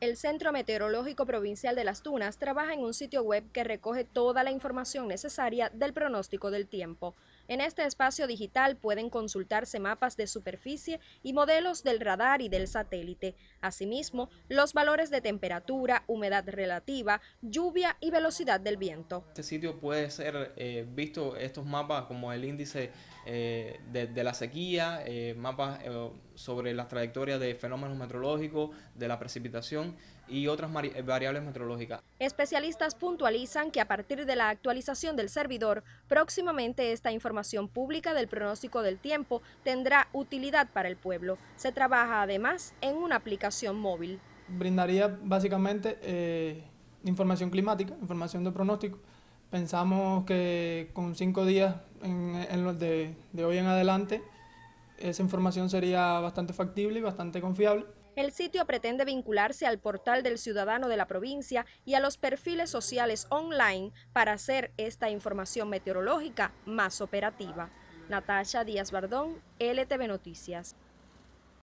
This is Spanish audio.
El Centro Meteorológico Provincial de las Tunas trabaja en un sitio web que recoge toda la información necesaria del pronóstico del tiempo. En este espacio digital pueden consultarse mapas de superficie y modelos del radar y del satélite. Asimismo, los valores de temperatura, humedad relativa, lluvia y velocidad del viento. Este sitio puede ser eh, visto estos mapas como el índice eh, de, la sequía, eh, mapas sobre las trayectorias de fenómenos meteorológicos, de la precipitación y otras eh, variables meteorológicas. Especialistas puntualizan que a partir de la actualización del servidor, próximamente esta información pública del pronóstico del tiempo tendrá utilidad para el pueblo. Se trabaja además en una aplicación móvil. Brindaría básicamente eh, información climática, información de pronóstico. Pensamos que con cinco días de hoy en adelante esa información sería bastante factible y bastante confiable. El sitio pretende vincularse al portal del ciudadano de la provincia y a los perfiles sociales online para hacer esta información meteorológica más operativa. Natasha Díaz Bardón, LTV Noticias.